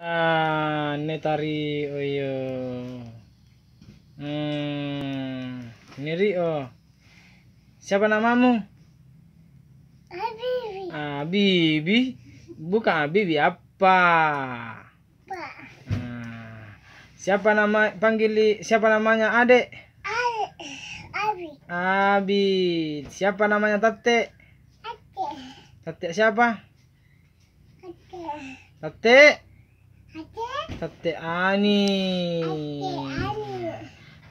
Ah, netari oyo. Oh iya. Hmm, ini Rio. Oh. Siapa namamu? Abibi. Ah, Bibi. Bukan bibi apa? Apa? Hmm, siapa nama panggil siapa namanya ade Adek. Abi. Abi. Siapa namanya Tate? Tate. Tate siapa? Tate. Tate. Tate Ani.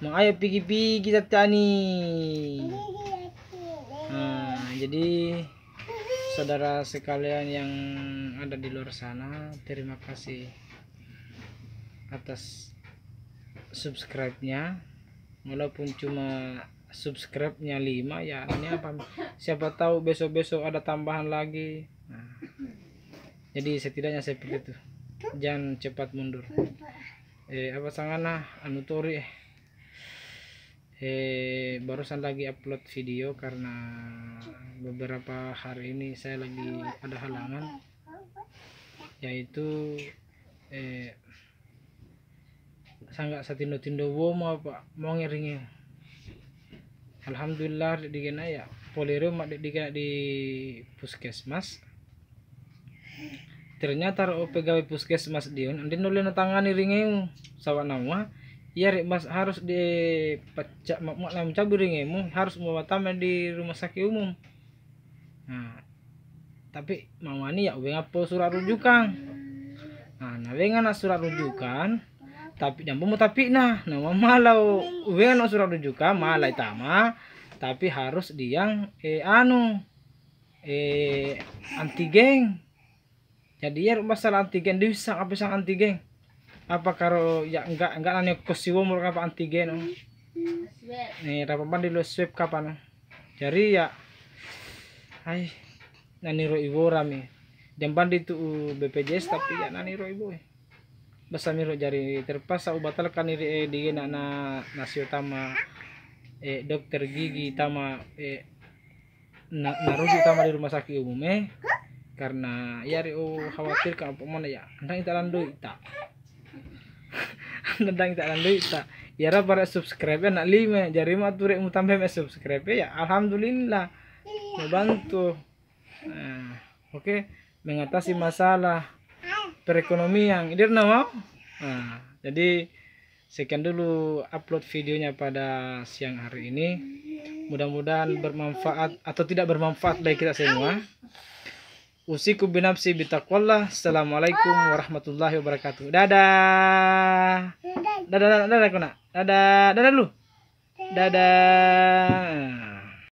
mau ayo pigi-pigi Tate Ani. Nah, jadi saudara sekalian yang ada di luar sana, terima kasih atas subscribe-nya. Walaupun cuma subscribe-nya 5 ya, ini apa siapa tahu besok-besok ada tambahan lagi. Nah, jadi setidaknya saya pikir tuh jangan cepat mundur eh apa sangana anu tori eh. eh barusan lagi upload video karena beberapa hari ini saya lagi ada halangan yaitu eh sanggak satindo-tindo wo mau apa mau ngiringnya alhamdulillah di ya poliro mak di di puskesmas ternyata ro pegawai puskesmas Dion andin nuli natangani ringeng sawa nama iya mas harus di pecak mak lam cabur ringemu harus mewatamen di rumah sakit umum nah tapi mama ni ya weng apa surat rujukan nah we ngana surat rujukan tapi jangan mau tapi nah lau malau no surat rujukan malai tama tapi harus di yang eh anu eh antigen jadi ya rumah salah antigen dia bisa apa sang antigen apa karo ya enggak enggak nanya kesiwo mau apa antigen oh. nih rapapan di lo swab kapan oh. jadi ya hai nani ro ibu rame jamban di tu BPJS tapi ya nani ro ibu eh. basa miro jari terpaksa ubatal kan iri eh, di na nasi utama eh dokter gigi utama, eh na, narujuk utama di rumah sakit umum eh karena ya riu oh, khawatir ke apa mana ya andang kita landu kita andang kita landu kita ya para subscribe ya nak lima jari mah tuh rek mutambe subscribe ya alhamdulillah membantu nah, oke okay. mengatasi masalah perekonomian ini nama nah, jadi sekian dulu upload videonya pada siang hari ini mudah-mudahan bermanfaat atau tidak bermanfaat bagi kita semua Usiku binapsi bitaqwallah. Assalamualaikum warahmatullahi wabarakatuh. Dadah. Dadah, dadah, dadah, dadah, dadah, dadah, dadah, dadah, dadah, dadah, dadah, dadah, dadah,